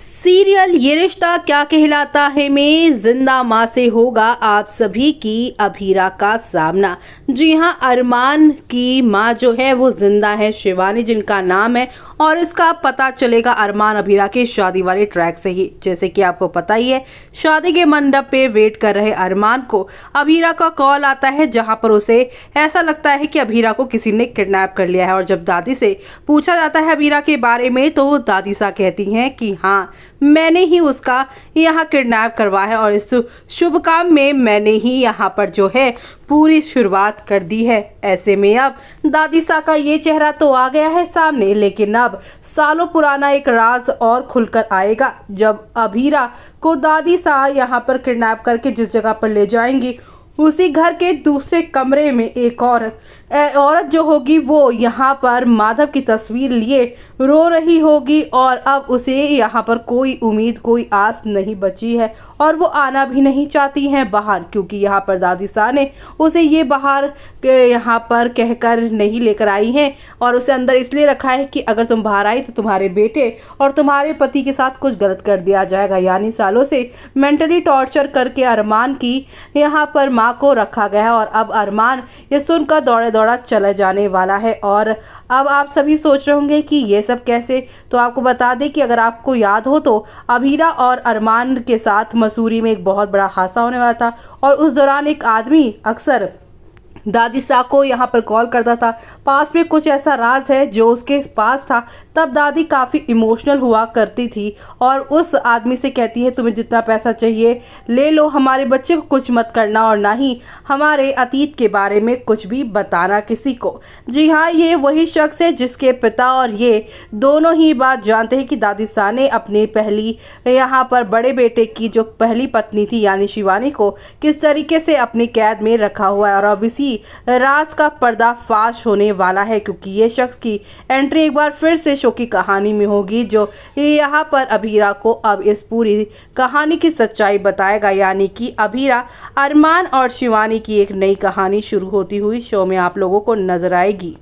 serial ये रिश्ता क्या कहलाता है में जिंदा माँ से होगा आप सभी की अभीरा का सामना जी हाँ अरमान की माँ जो है वो जिंदा है शिवानी जिनका नाम है और इसका पता चलेगा अरमान अभीरा के शादी वाले ट्रैक से ही जैसे कि आपको पता ही है शादी के मंडप पे वेट कर रहे अरमान को अभीरा का कॉल आता है जहां पर उसे ऐसा लगता है कि अभीरा को किसी ने किडनैप कर लिया है और जब दादी से पूछा जाता है अबीरा के बारे में तो दादी सा कहती हैं कि हाँ मैंने ही उसका यहाँ किडनैप करवा है और इस शुभ काम में मैंने ही यहाँ पर जो है पूरी शुरुआत कर दी है ऐसे में अब दादी सा का ये चेहरा तो आ गया है सामने लेकिन अब सालों पुराना एक राज और खुलकर आएगा जब अभीरा को दादी सा यहाँ पर किडनैप करके जिस जगह पर ले जाएंगी उसी घर के दूसरे कमरे में एक औरत औरत जो होगी वो यहाँ पर माधव की तस्वीर लिए रो रही होगी और अब उसे यहाँ पर कोई उम्मीद कोई आस नहीं बची है और वो आना भी नहीं चाहती हैं बाहर क्योंकि यहाँ पर दादी शाह ने उसे ये बाहर यहाँ पर कहकर नहीं लेकर आई हैं और उसे अंदर इसलिए रखा है कि अगर तुम बाहर आई तो तुम्हारे बेटे और तुम्हारे पति के साथ कुछ गलत कर दिया जाएगा यानी सालों से मैंटली टॉर्चर करके अरमान की यहाँ पर माँ को रखा गया और अब अरमान ये सुनकर दौड़े दौड़ा चला जाने वाला है और अब आप सभी सोच रहे होंगे कि ये सब कैसे तो आपको बता दें कि अगर आपको याद हो तो अभीरा और अरमान के साथ मसूरी में एक बहुत बड़ा हादसा होने वाला था और उस दौरान एक आदमी अक्सर दादी सा को यहाँ पर कॉल करता था पास में कुछ ऐसा राज है जो उसके पास था तब दादी काफ़ी इमोशनल हुआ करती थी और उस आदमी से कहती है तुम्हें जितना पैसा चाहिए ले लो हमारे बच्चे को कुछ मत करना और ना ही हमारे अतीत के बारे में कुछ भी बताना किसी को जी हाँ ये वही शख्स है जिसके पिता और ये दोनों ही बात जानते हैं कि दादी शाह ने अपनी पहली यहाँ पर बड़े बेटे की जो पहली पत्नी थी यानी शिवानी को किस तरीके से अपनी कैद में रखा हुआ है और अब इसी राज का पर्दाफाश होने वाला है क्योंकि ये शख्स की एंट्री एक बार फिर से शो की कहानी में होगी जो यहाँ पर अभीरा को अब इस पूरी कहानी की सच्चाई बताएगा यानी कि अभीरा अरमान और शिवानी की एक नई कहानी शुरू होती हुई शो में आप लोगों को नजर आएगी